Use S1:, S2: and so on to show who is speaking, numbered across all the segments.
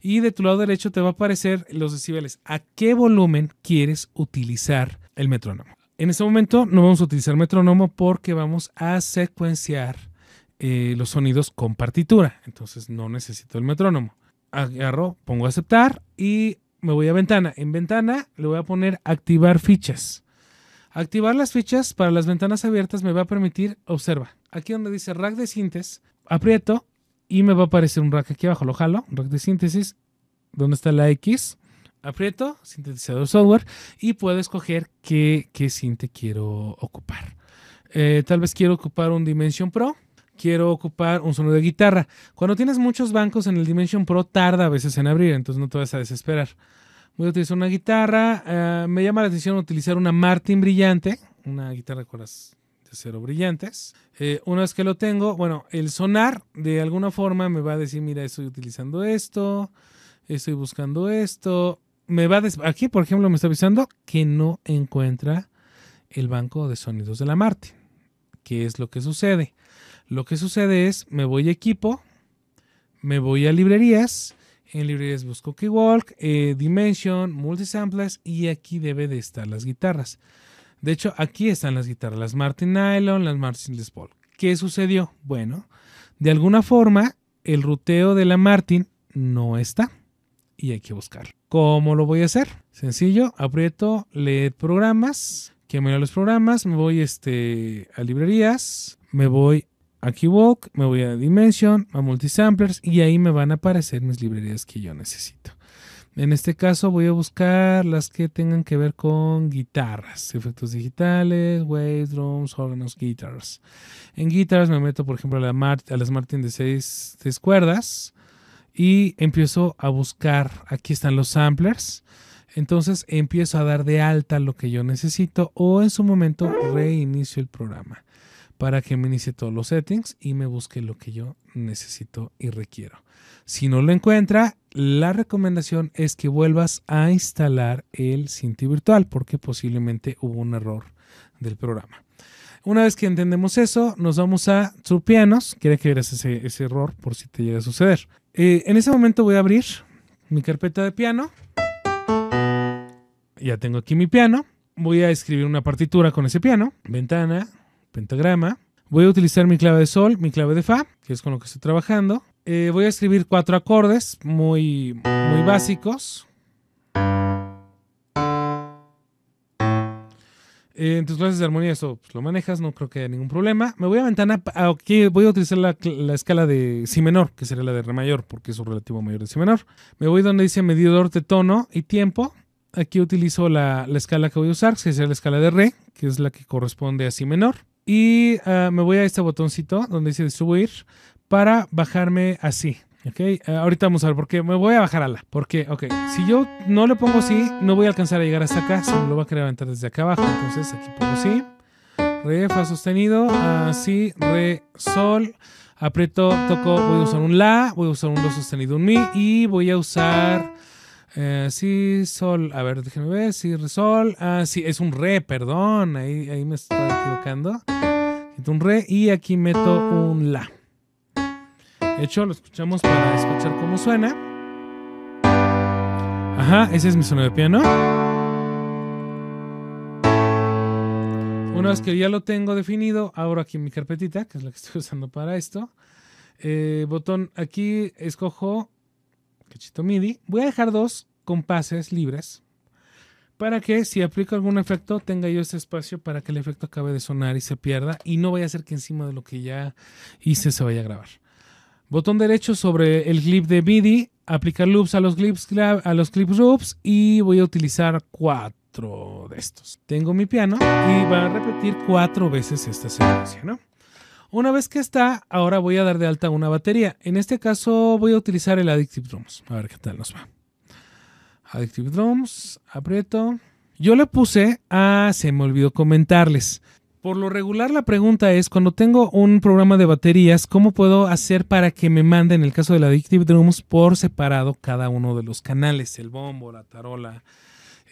S1: Y de tu lado derecho te va a aparecer los decibeles. ¿A qué volumen quieres utilizar el metrónomo? En este momento no vamos a utilizar metrónomo porque vamos a secuenciar eh, los sonidos con partitura. Entonces no necesito el metrónomo. Agarro, pongo aceptar y me voy a ventana. En ventana le voy a poner activar fichas. Activar las fichas para las ventanas abiertas me va a permitir, observa, aquí donde dice rack de sintes, aprieto y me va a aparecer un rack aquí abajo, lo jalo, un rack de síntesis, donde está la X, aprieto, sintetizador software, y puedo escoger qué, qué sinte quiero ocupar. Eh, tal vez quiero ocupar un Dimension Pro, quiero ocupar un sonido de guitarra. Cuando tienes muchos bancos en el Dimension Pro, tarda a veces en abrir, entonces no te vas a desesperar. Voy a utilizar una guitarra, eh, me llama la atención utilizar una Martin brillante, una guitarra con las cero brillantes. Eh, una vez que lo tengo, bueno, el sonar de alguna forma me va a decir, mira, estoy utilizando esto, estoy buscando esto. Me va a aquí, por ejemplo, me está avisando que no encuentra el banco de sonidos de la Marte. ¿Qué es lo que sucede? Lo que sucede es, me voy a equipo, me voy a librerías, en librerías busco Keywalk, eh, Dimension, Multisamples y aquí debe de estar las guitarras. De hecho, aquí están las guitarras, las Martin Nylon, las Martin Les Paul. ¿Qué sucedió? Bueno, de alguna forma el ruteo de la Martin no está y hay que buscarlo. ¿Cómo lo voy a hacer? Sencillo, aprieto LED programas, que me los programas, me voy este, a librerías, me voy a Keywalk, me voy a Dimension, a Multisamplers y ahí me van a aparecer mis librerías que yo necesito. En este caso voy a buscar las que tengan que ver con guitarras, efectos digitales, waves, drums, órganos, guitars. En guitarras me meto, por ejemplo, a, la a las Martin de seis cuerdas y empiezo a buscar, aquí están los samplers. Entonces empiezo a dar de alta lo que yo necesito o en su momento reinicio el programa para que me inicie todos los settings y me busque lo que yo necesito y requiero. Si no lo encuentra, la recomendación es que vuelvas a instalar el Cinti virtual porque posiblemente hubo un error del programa. Una vez que entendemos eso, nos vamos a Pianos. Quiere que veas ese, error por si te llega a suceder. Eh, en ese momento voy a abrir mi carpeta de piano. Ya tengo aquí mi piano. Voy a escribir una partitura con ese piano. Ventana, pentagrama. Voy a utilizar mi clave de sol, mi clave de fa, que es con lo que estoy trabajando. Eh, voy a escribir cuatro acordes muy, básicos. Eh, en tus clases de armonía eso pues, lo manejas, no creo que haya ningún problema. Me voy a ventana, aquí voy a utilizar la, escala de si menor, que será la de re mayor, porque es un relativo mayor de si menor. Me voy donde dice medidor de tono y tiempo. Aquí utilizo la, la escala que voy a usar, que sería la escala de re, que es la que corresponde a si menor y eh, me voy a este botoncito donde dice Subir, para bajarme así. Ok, eh, ahorita vamos a ver por qué. me voy a bajar a la. Porque, ok, si yo no le pongo sí, no voy a alcanzar a llegar hasta acá. Se lo va a querer aventar desde acá abajo. Entonces aquí pongo sí, re, fa sostenido, así, re, sol. Aprieto, toco, voy a usar un la, voy a usar un do sostenido, un mi y voy a usar si, eh, sí, sol. A ver, déjenme ver. Si, re, sol. Ah, sí, es un re, perdón. Ahí, me estoy equivocando. un re y aquí meto un la. De hecho, lo escuchamos para escuchar cómo suena. Ajá, ese es mi sonido de piano. Una vez que ya lo tengo definido, abro aquí mi carpetita, que es la que estoy usando para esto. Eh, botón aquí, escojo cachito MIDI. Voy a dejar dos compases libres para que si aplico algún efecto tenga yo ese espacio para que el efecto acabe de sonar y se pierda y no vaya a ser que encima de lo que ya hice se vaya a grabar. Botón derecho sobre el clip de MIDI, aplicar loops a los clips, a los clips loops y voy a utilizar cuatro de estos. Tengo mi piano y va a repetir cuatro veces esta secuencia, ¿no? Una vez que está, ahora voy a dar de alta una batería. En este caso voy a utilizar el Addictive Drums. A ver qué tal nos va. Addictive Drums, aprieto. Yo le puse, a... se me olvidó comentarles. Por lo regular la pregunta es, cuando tengo un programa de baterías, ¿cómo puedo hacer para que me manden, en el caso del Addictive Drums, por separado cada uno de los canales? El bombo, la tarola,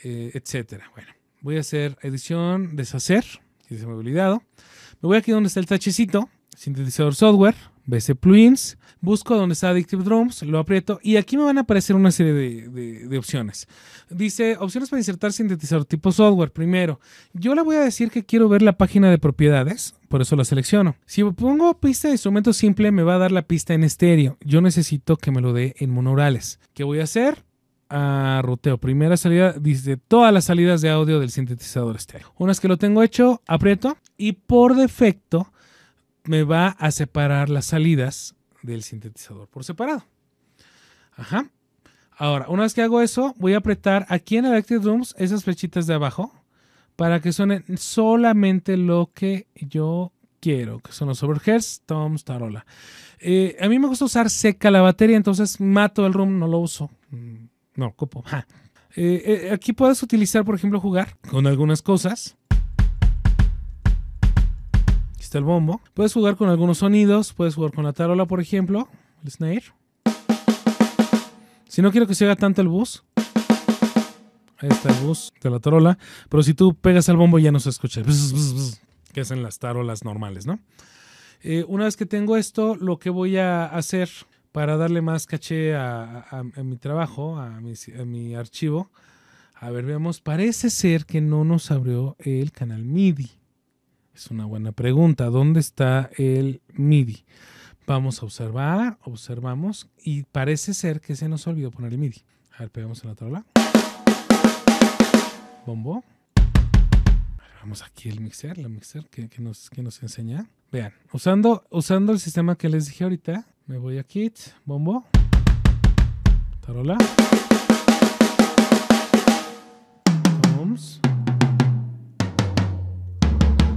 S1: etc. Eh, etcétera. Bueno, voy a hacer edición, deshacer, y se me ha olvidado. Me voy aquí donde está el tachecito, sintetizador software, BC plugins, busco donde está Addictive Drums, lo aprieto y aquí me van a aparecer una serie de, opciones. Dice opciones para insertar sintetizador tipo software. Primero, yo le voy a decir que quiero ver la página de propiedades, por eso la selecciono. Si pongo pista de instrumento simple, me va a dar la pista en estéreo. Yo necesito que me lo dé en monorales. ¿Qué voy a hacer? a ruteo. Primera salida, dice todas las salidas de audio del sintetizador este año. Una vez que lo tengo hecho, aprieto y por defecto me va a separar las salidas del sintetizador por separado. Ajá. Ahora, una vez que hago eso, voy a apretar aquí en Electric Rooms, esas flechitas de abajo para que suene solamente lo que yo quiero, que son los overheads, toms, tarola. Eh, a mí me gusta usar seca la batería, entonces mato el room, no lo uso. Mm. No, cupo. Eh, eh, aquí puedes utilizar, por ejemplo, jugar con algunas cosas. Aquí está el bombo. Puedes jugar con algunos sonidos. Puedes jugar con la tarola, por ejemplo. El snare. Si no quiero que se haga tanto el bus. Ahí está el bus de la tarola. Pero si tú pegas al bombo ya no se escucha. que hacen las tarolas normales, ¿no? Eh, una vez que tengo esto, lo que voy a hacer para darle más caché a, mi trabajo, a mi, archivo. A ver, veamos, parece ser que no nos abrió el canal MIDI. Es una buena pregunta, ¿dónde está el MIDI? Vamos a observar, observamos y parece ser que se nos olvidó poner el MIDI. A ver, pegamos en la tabla. Bombo. Vamos aquí el mixer, la mixer que, nos, que nos enseña. Vean, usando, usando el sistema que les dije ahorita, me voy a kit, bombo, tarola, drums.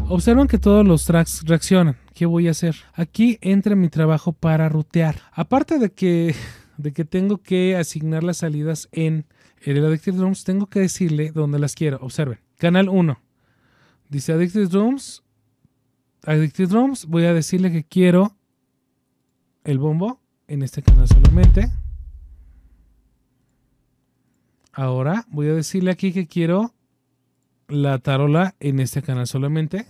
S1: Observan que todos los tracks reaccionan. ¿Qué voy a hacer? Aquí entra mi trabajo para rutear. Aparte de que, de que tengo que asignar las salidas en el Addictive Drums, tengo que decirle dónde las quiero. Observen. Canal 1. Dice Addictive Drums. Addictive Drums. Voy a decirle que quiero el bombo en este canal solamente. Ahora voy a decirle aquí que quiero la tarola en este canal solamente.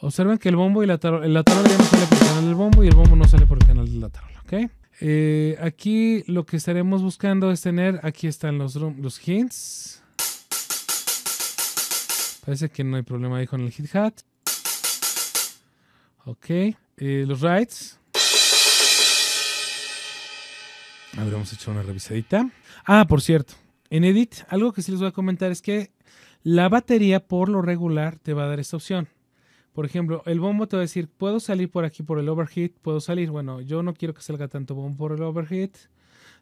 S1: Observen que el bombo y la tarola, la tarola ya no sale por el canal del bombo y el bombo no sale por el canal de la tarola, eh, aquí lo que estaremos buscando es tener, aquí están los, los hints. Parece que no hay problema ahí con el hit hat. Ok. Eh, los rides. A hecho una revisadita. Ah, por cierto, en Edit, algo que sí les voy a comentar es que la batería por lo regular te va a dar esta opción. Por ejemplo, el bombo te va a decir, puedo salir por aquí por el overheat, puedo salir. Bueno, yo no quiero que salga tanto bombo por el overheat.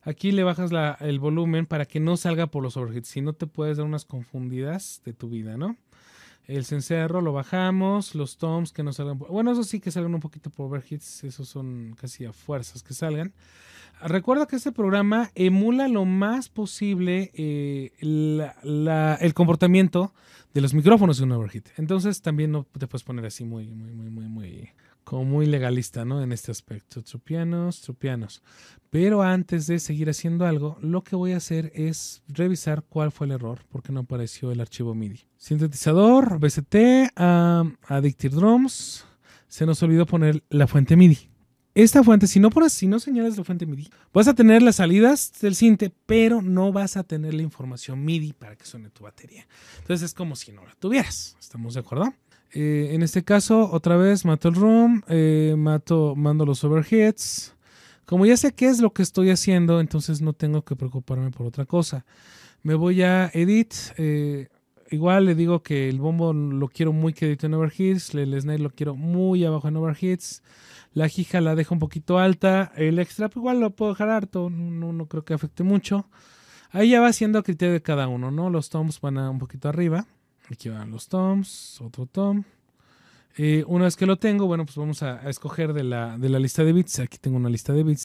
S1: Aquí le bajas el volumen para que no salga por los overheats, si no te puedes dar unas confundidas de tu vida, ¿no? El cencerro lo bajamos, los toms que no salgan. Bueno, eso sí que salgan un poquito por overhits, esos son casi a fuerzas que salgan. Recuerda que este programa emula lo más posible eh, el comportamiento de los micrófonos de un overheat. Entonces también no te puedes poner así muy, muy, muy, muy, muy como muy legalista, ¿no? En este aspecto. Trupianos, trupianos. Pero antes de seguir haciendo algo, lo que voy a hacer es revisar cuál fue el error, porque no apareció el archivo MIDI. Sintetizador, BCT, um, Addictive Drums. Se nos olvidó poner la fuente MIDI. Esta fuente, si no pones, no señalas la fuente MIDI, vas a tener las salidas del sinte, pero no vas a tener la información MIDI para que suene tu batería. Entonces es como si no la tuvieras. ¿Estamos de acuerdo? Eh, en este caso, otra vez mato el room, eh, mato, mando los overheads. Como ya sé qué es lo que estoy haciendo, entonces no tengo que preocuparme por otra cosa. Me voy a edit. Eh, igual le digo que el bombo lo quiero muy que edite en overheads, el snare lo quiero muy abajo en overheads, la jija la dejo un poquito alta, el extra pues, igual lo puedo dejar harto, no, creo que afecte mucho. Ahí ya va siendo a criterio de cada uno, ¿no? Los toms van a un poquito arriba. Aquí van los toms, otro tom. Eh, una vez que lo tengo, bueno, pues vamos a, escoger de la, de la lista de bits. Aquí tengo una lista de bits.